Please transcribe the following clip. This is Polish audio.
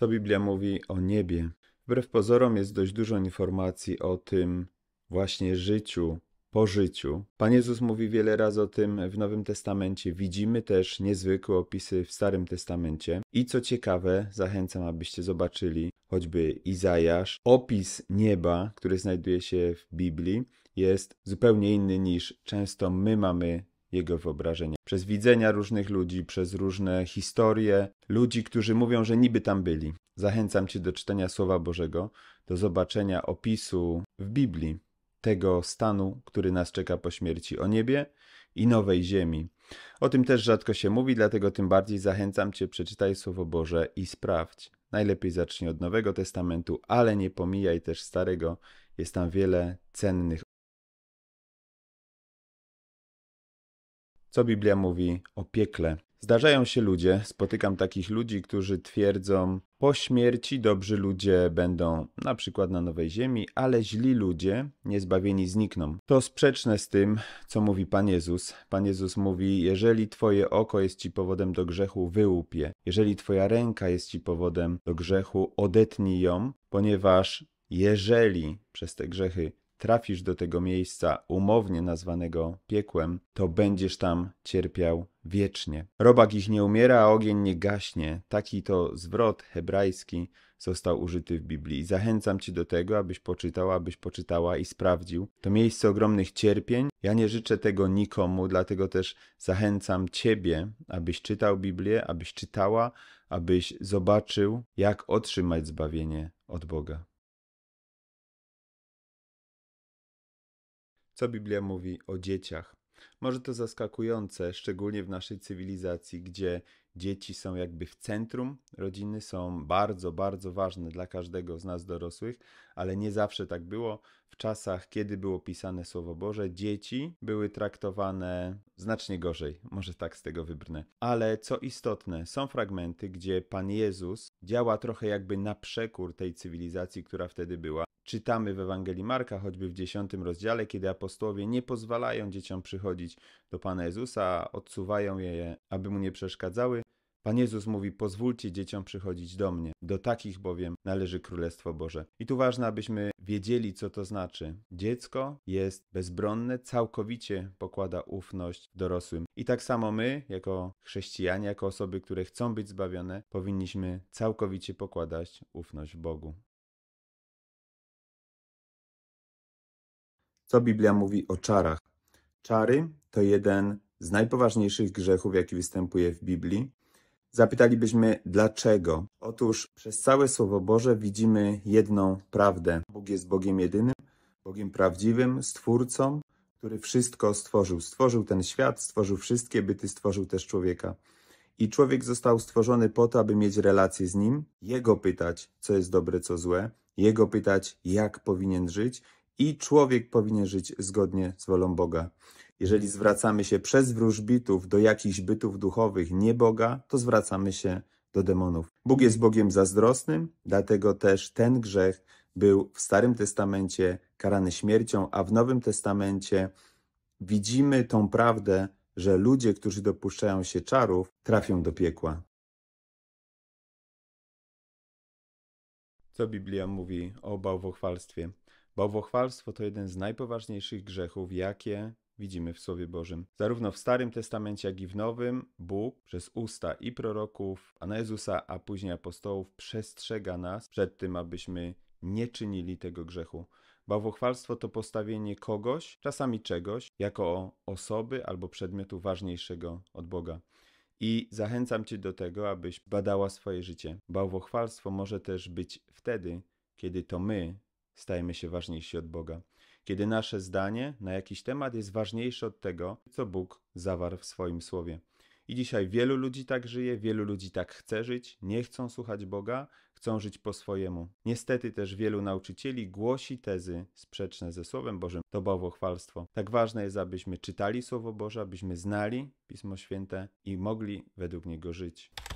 Co Biblia mówi o niebie? Wbrew pozorom jest dość dużo informacji o tym właśnie życiu po życiu. Pan Jezus mówi wiele razy o tym w Nowym Testamencie. Widzimy też niezwykłe opisy w Starym Testamencie. I co ciekawe, zachęcam, abyście zobaczyli choćby Izajasz. Opis nieba, który znajduje się w Biblii, jest zupełnie inny niż często my mamy jego wyobrażenia. Przez widzenia różnych ludzi, przez różne historie, ludzi, którzy mówią, że niby tam byli. Zachęcam Cię do czytania Słowa Bożego, do zobaczenia opisu w Biblii tego stanu, który nas czeka po śmierci o niebie i nowej ziemi. O tym też rzadko się mówi, dlatego tym bardziej zachęcam Cię, przeczytaj Słowo Boże i sprawdź. Najlepiej zacznij od Nowego Testamentu, ale nie pomijaj też Starego. Jest tam wiele cennych co Biblia mówi o piekle. Zdarzają się ludzie, spotykam takich ludzi, którzy twierdzą, po śmierci dobrzy ludzie będą na przykład na Nowej Ziemi, ale źli ludzie, niezbawieni, znikną. To sprzeczne z tym, co mówi Pan Jezus. Pan Jezus mówi: Jeżeli Twoje oko jest Ci powodem do grzechu, wyłupie. Jeżeli Twoja ręka jest Ci powodem do grzechu, odetnij ją, ponieważ jeżeli przez te grzechy trafisz do tego miejsca umownie nazwanego piekłem, to będziesz tam cierpiał wiecznie. Robak ich nie umiera, a ogień nie gaśnie. Taki to zwrot hebrajski został użyty w Biblii. Zachęcam Cię do tego, abyś poczytał, abyś poczytała i sprawdził. To miejsce ogromnych cierpień. Ja nie życzę tego nikomu, dlatego też zachęcam Ciebie, abyś czytał Biblię, abyś czytała, abyś zobaczył, jak otrzymać zbawienie od Boga. co Biblia mówi o dzieciach. Może to zaskakujące, szczególnie w naszej cywilizacji, gdzie dzieci są jakby w centrum, rodziny są bardzo, bardzo ważne dla każdego z nas dorosłych, ale nie zawsze tak było. W czasach, kiedy było pisane Słowo Boże, dzieci były traktowane znacznie gorzej, może tak z tego wybrnę. Ale co istotne, są fragmenty, gdzie Pan Jezus działa trochę jakby na przekór tej cywilizacji, która wtedy była. Czytamy w Ewangelii Marka, choćby w dziesiątym rozdziale, kiedy apostołowie nie pozwalają dzieciom przychodzić do Pana Jezusa, odsuwają je, aby mu nie przeszkadzały, Pan Jezus mówi: Pozwólcie dzieciom przychodzić do mnie, do takich bowiem należy Królestwo Boże. I tu ważne, abyśmy wiedzieli, co to znaczy. Dziecko jest bezbronne, całkowicie pokłada ufność dorosłym. I tak samo my, jako chrześcijanie, jako osoby, które chcą być zbawione, powinniśmy całkowicie pokładać ufność Bogu. Co Biblia mówi o czarach? Czary to jeden z najpoważniejszych grzechów, jaki występuje w Biblii. Zapytalibyśmy dlaczego? Otóż przez całe Słowo Boże widzimy jedną prawdę. Bóg jest Bogiem jedynym, Bogiem prawdziwym, Stwórcą, który wszystko stworzył. Stworzył ten świat, stworzył wszystkie byty, stworzył też człowieka. I człowiek został stworzony po to, aby mieć relację z nim, jego pytać, co jest dobre, co złe, jego pytać, jak powinien żyć, i człowiek powinien żyć zgodnie z wolą Boga. Jeżeli zwracamy się przez wróżbitów do jakichś bytów duchowych, nie Boga, to zwracamy się do demonów. Bóg jest Bogiem zazdrosnym, dlatego też ten grzech był w Starym Testamencie karany śmiercią, a w Nowym Testamencie widzimy tą prawdę, że ludzie, którzy dopuszczają się czarów, trafią do piekła. Co Biblia mówi o bałwochwalstwie? Bałwochwalstwo to jeden z najpoważniejszych grzechów, jakie widzimy w Słowie Bożym. Zarówno w Starym Testamencie, jak i w Nowym Bóg przez usta i proroków, Pana Jezusa, a później apostołów przestrzega nas przed tym, abyśmy nie czynili tego grzechu. Bałwochwalstwo to postawienie kogoś, czasami czegoś, jako osoby albo przedmiotu ważniejszego od Boga. I zachęcam Cię do tego, abyś badała swoje życie. Bałwochwalstwo może też być wtedy, kiedy to my stajemy się ważniejsi od Boga. Kiedy nasze zdanie na jakiś temat jest ważniejsze od tego, co Bóg zawarł w swoim słowie. I dzisiaj wielu ludzi tak żyje, wielu ludzi tak chce żyć, nie chcą słuchać Boga, chcą żyć po swojemu. Niestety też wielu nauczycieli głosi tezy sprzeczne ze Słowem Bożym. To bałwochwalstwo. Tak ważne jest, abyśmy czytali Słowo Boże, abyśmy znali Pismo Święte i mogli według niego żyć.